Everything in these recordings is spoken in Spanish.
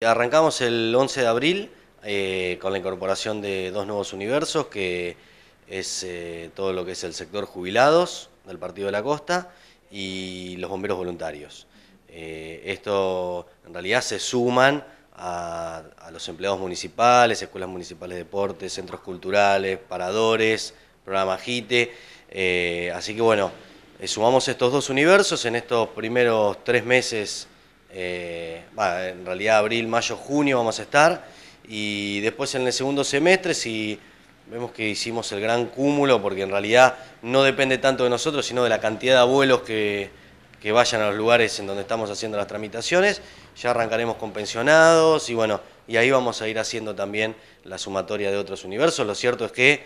Arrancamos el 11 de abril eh, con la incorporación de dos nuevos universos, que es eh, todo lo que es el sector jubilados del Partido de la Costa y los bomberos voluntarios. Eh, esto en realidad se suman a, los empleados municipales, escuelas municipales de deportes, centros culturales, paradores, programa JITE. así que bueno, sumamos estos dos universos en estos primeros tres meses en realidad abril, mayo, junio vamos a estar. Y después en el segundo semestre, si vemos que hicimos el gran cúmulo, porque en realidad no depende tanto de nosotros, sino de la cantidad de abuelos que, vayan a los lugares en donde estamos haciendo las tramitaciones. Ya arrancaremos con pensionados y bueno, y ahí vamos a ir haciendo también la sumatoria de otros universos. Lo cierto es que,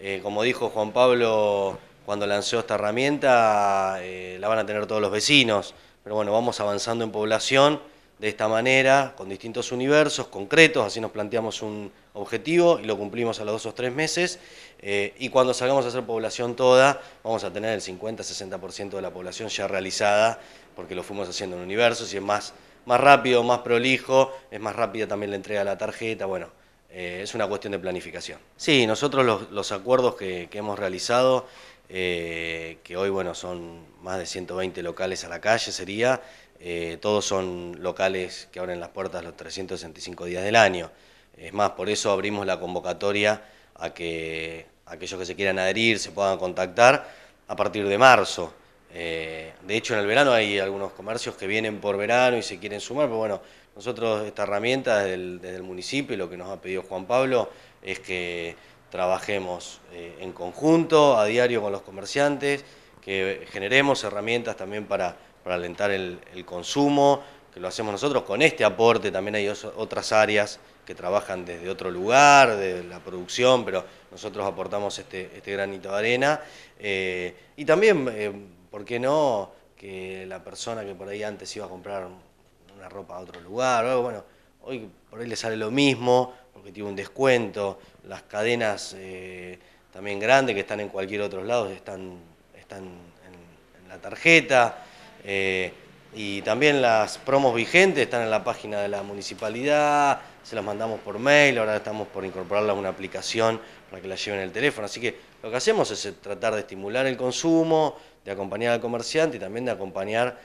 eh, como dijo Juan Pablo cuando lanzó esta herramienta, eh, la van a tener todos los vecinos pero bueno, vamos avanzando en población de esta manera, con distintos universos concretos, así nos planteamos un objetivo y lo cumplimos a los dos o tres meses, eh, y cuando salgamos a hacer población toda, vamos a tener el 50-60% de la población ya realizada, porque lo fuimos haciendo en universos y es más, más rápido, más prolijo, es más rápida también la entrega de la tarjeta, bueno, eh, es una cuestión de planificación. Sí, nosotros los, acuerdos que, que hemos realizado eh, que hoy bueno son más de 120 locales a la calle, sería, eh, todos son locales que abren las puertas los 365 días del año. Es más, por eso abrimos la convocatoria a que aquellos que se quieran adherir se puedan contactar a partir de marzo. Eh, de hecho, en el verano hay algunos comercios que vienen por verano y se quieren sumar, pero bueno, nosotros esta herramienta desde el, desde el municipio, lo que nos ha pedido Juan Pablo, es que trabajemos eh, en conjunto, a diario con los comerciantes, que generemos herramientas también para, alentar el, consumo, que lo hacemos nosotros con este aporte, también hay otras áreas que trabajan desde otro lugar, de la producción, pero nosotros aportamos este, este granito de arena. Eh, y también, eh, ¿por qué no? Que la persona que por ahí antes iba a comprar una ropa a otro lugar, bueno, hoy por ahí le sale lo mismo, porque tiene un descuento, las cadenas eh, también grandes que están en cualquier otro lado están, están en, la tarjeta, eh, y también las promos vigentes están en la página de la municipalidad, se las mandamos por mail, ahora estamos por incorporarla a una aplicación para que la lleven en el teléfono. Así que lo que hacemos es eh, tratar de estimular el consumo, de acompañar al comerciante y también de acompañar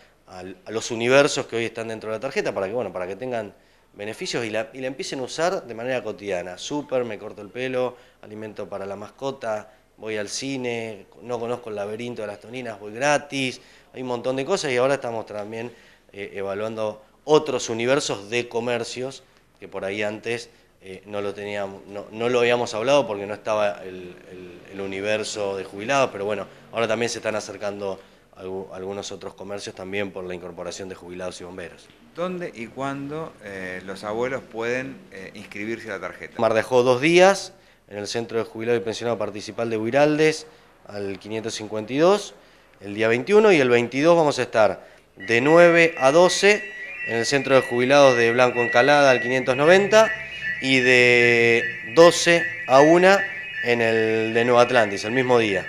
a los universos que hoy están dentro de la tarjeta para que, bueno, para que tengan beneficios y la, empiecen a usar de manera cotidiana. Súper, me corto el pelo, alimento para la mascota, voy al cine, no conozco el laberinto de las toninas, voy gratis, hay un montón de cosas y ahora estamos también eh, evaluando otros universos de comercios que por ahí antes eh, no, lo teníamos, no, lo habíamos hablado porque no estaba el, universo de jubilados, pero bueno, ahora también se están acercando algunos otros comercios también por la incorporación de jubilados y bomberos dónde y cuándo eh, los abuelos pueden eh, inscribirse a la tarjeta. Mar dejó dos días en el Centro de Jubilado y Pensionado Participal de Huiraldes al 552, el día 21 y el 22 vamos a estar de 9 a 12 en el Centro de Jubilados de Blanco Encalada al 590 y de 12 a 1 en el de Nueva Atlantis, el mismo día.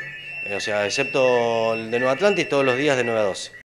Eh, o sea, excepto el de Nueva Atlantis, todos los días de 9 a 12.